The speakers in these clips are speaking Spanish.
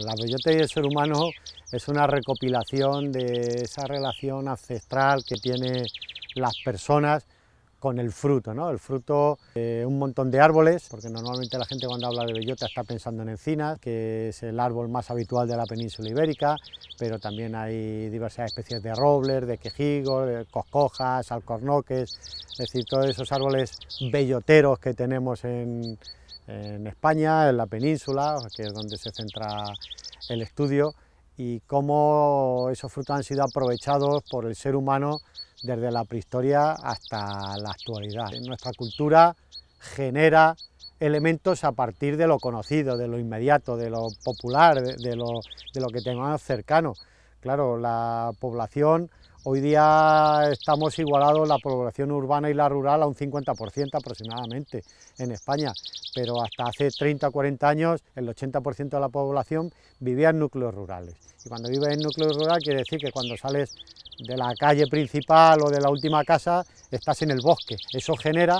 La bellota y el ser humano es una recopilación de esa relación ancestral que tiene las personas con el fruto, ¿no? El fruto un montón de árboles, porque normalmente la gente cuando habla de bellota está pensando en encinas, que es el árbol más habitual de la península ibérica, pero también hay diversas especies de robles, de quejigos, de coscojas, alcornoques, es decir, todos esos árboles belloteros que tenemos en, en España, en la península, que es donde se centra el estudio, y cómo esos frutos han sido aprovechados por el ser humano desde la prehistoria hasta la actualidad. Nuestra cultura genera elementos a partir de lo conocido, de lo inmediato, de lo popular, de, lo, lo, que tengamos cercano. Claro, la población, hoy día estamos igualados la población urbana y la rural a un 50% aproximadamente en España, pero hasta hace 30 o 40 años el 80% de la población vivía en núcleos rurales. Y cuando vives en núcleo rural quiere decir que cuando sales de la calle principal o de la última casa estás en el bosque. Eso genera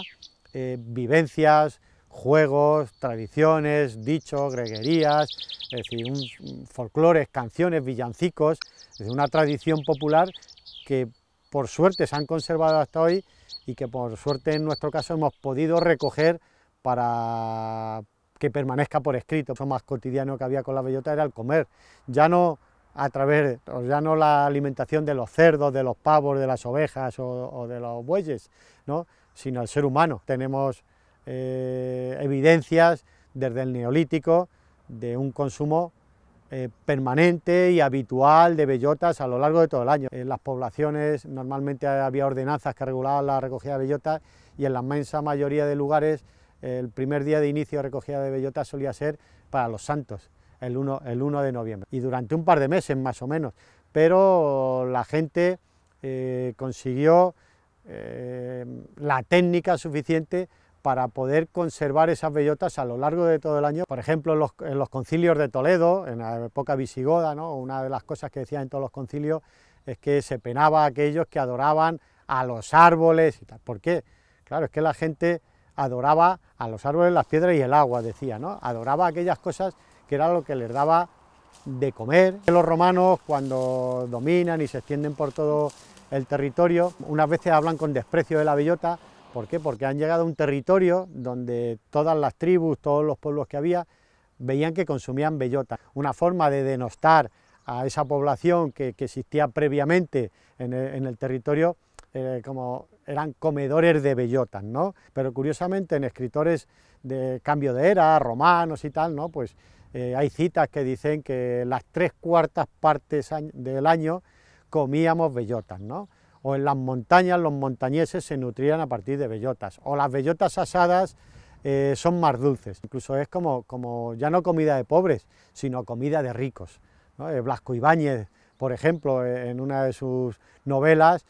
eh, vivencias, juegos, tradiciones, dichos, greguerías, es decir, folclores, canciones, villancicos, es una tradición popular que por suerte se han conservado hasta hoy y que por suerte en nuestro caso hemos podido recoger para que permanezca por escrito. Lo más cotidiano que había con la bellota era el comer, ya no a través, ya no la alimentación de los cerdos, de los pavos, de las ovejas o, de los bueyes, ¿no? sino el ser humano. Tenemos eh, evidencias desde el neolítico de un consumo eh, permanente y habitual de bellotas a lo largo de todo el año. En las poblaciones normalmente había ordenanzas que regulaban la recogida de bellotas y en la inmensa mayoría de lugares el primer día de inicio de recogida de bellotas solía ser para los santos, el 1, de noviembre, y durante un par de meses más o menos, pero la gente eh, consiguió la técnica suficiente para poder conservar esas bellotas a lo largo de todo el año. Por ejemplo, en los, concilios de Toledo, en la época visigoda, ¿no? una de las cosas que decían en todos los concilios es que se penaba a aquellos que adoraban a los árboles. Y tal. ¿Por qué? Claro, es que la gente adoraba a los árboles, las piedras y el agua, decía, ¿no? Adoraba aquellas cosas que era lo que les daba de comer. Los romanos, cuando dominan y se extienden por todo el territorio, unas veces hablan con desprecio de la bellota, ¿Por qué? Porque han llegado a un territorio donde todas las tribus, todos los pueblos que había, veían que consumían bellotas. Una forma de denostar a esa población que, existía previamente en el, territorio, eh, como eran comedores de bellotas, ¿no? Pero curiosamente en escritores de cambio de era, romanos y tal, ¿no? Pues eh, hay citas que dicen que las tres cuartas partes del año comíamos bellotas, ¿no? o en las montañas los montañeses se nutrían a partir de bellotas, o las bellotas asadas eh, son más dulces, incluso es como, ya no comida de pobres, sino comida de ricos. Eh, Blasco Ibáñez, por ejemplo, eh, en una de sus novelas,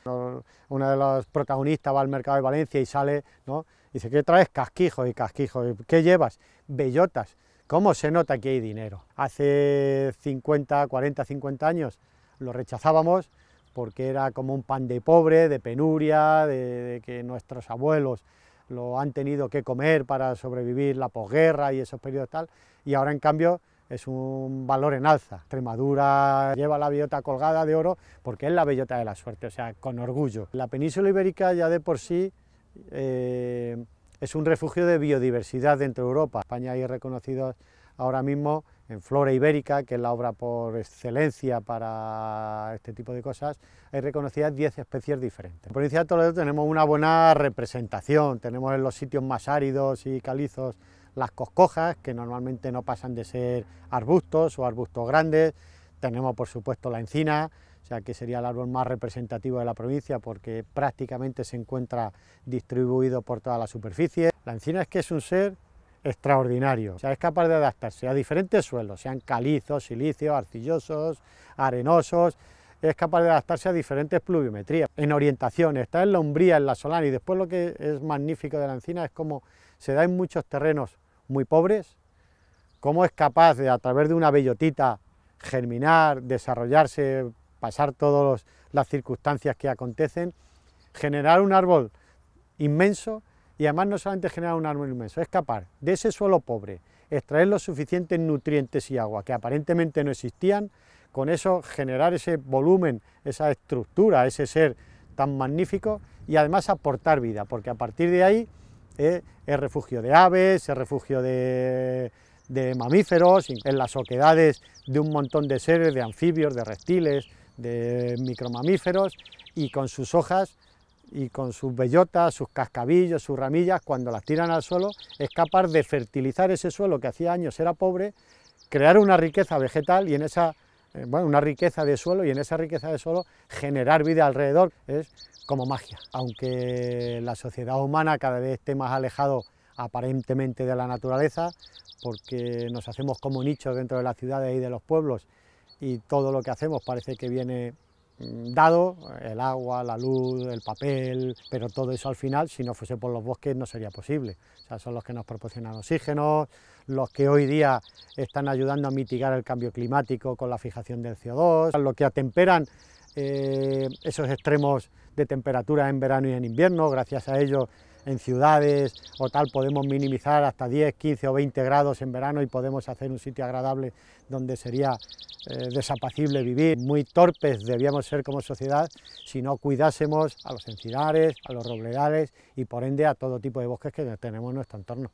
una de los protagonistas va al mercado de Valencia y sale, ¿no? dice, ¿qué traes? Casquijo y Casquijo ¿qué llevas? Bellotas. ¿Cómo se nota que hay dinero? Hace 50, 40, 50 años lo rechazábamos, porque era como un pan de pobre, de penuria, de, que nuestros abuelos lo han tenido que comer para sobrevivir la posguerra y esos periodos tal, y ahora en cambio es un valor en alza. Extremadura lleva la bellota colgada de oro porque es la bellota de la suerte, o sea, con orgullo. La península ibérica ya de por sí eh, es un refugio de biodiversidad dentro de Europa. España hay reconocidos ahora mismo en Flora Ibérica, que es la obra por excelencia para este tipo de cosas, hay reconocidas 10 especies diferentes. En provincia de Toledo tenemos una buena representación, tenemos en los sitios más áridos y calizos las coscojas, que normalmente no pasan de ser arbustos o arbustos grandes, tenemos por supuesto la encina, o sea que sería el árbol más representativo de la provincia porque prácticamente se encuentra distribuido por toda la superficie. La encina es que es un ser extraordinario. O sea, es capaz de adaptarse a diferentes suelos, sean calizos, silicios, arcillosos, arenosos, es capaz de adaptarse a diferentes pluviometrías, en orientación, está en la umbría, en la solana, y después lo que es magnífico de la encina es cómo se da en muchos terrenos muy pobres, cómo es capaz de, a través de una bellotita, germinar, desarrollarse, pasar todas las circunstancias que acontecen, generar un árbol inmenso y además no solamente generar un árbol inmenso, ...escapar de ese suelo pobre extraer los suficientes nutrientes y agua que aparentemente no existían, con eso generar ese volumen, esa estructura, ese ser tan magnífico y además aportar vida, porque a partir de ahí eh, es refugio de aves, es refugio de, de mamíferos, en las oquedades de un montón de seres, de anfibios, de reptiles, de micromamíferos y con sus hojas y con sus bellotas, sus cascabillos, sus ramillas, cuando las tiran al suelo, es capaz de fertilizar ese suelo que hacía años era pobre, crear una riqueza vegetal y en esa, eh, bueno, una riqueza de suelo y en esa riqueza de suelo generar vida alrededor. Es como magia. Aunque la sociedad humana cada vez esté más alejado aparentemente de la naturaleza, porque nos hacemos como nichos dentro de las ciudades y de los pueblos y todo lo que hacemos parece que viene dado, el agua, la luz, el papel, pero todo eso al final, si no fuese por los bosques, no sería posible. O sea, son los que nos proporcionan oxígeno, los que hoy día están ayudando a mitigar el cambio climático con la fijación del CO2, los que atemperan eh, esos extremos de temperatura en verano y en invierno, gracias a ellos en ciudades o tal podemos minimizar hasta 10, 15 o 20 grados en verano y podemos hacer un sitio agradable donde sería eh, desapacible vivir. Muy torpes debíamos ser como sociedad si no cuidásemos a los encinares, a los robledales y por ende a todo tipo de bosques que tenemos en nuestro entorno.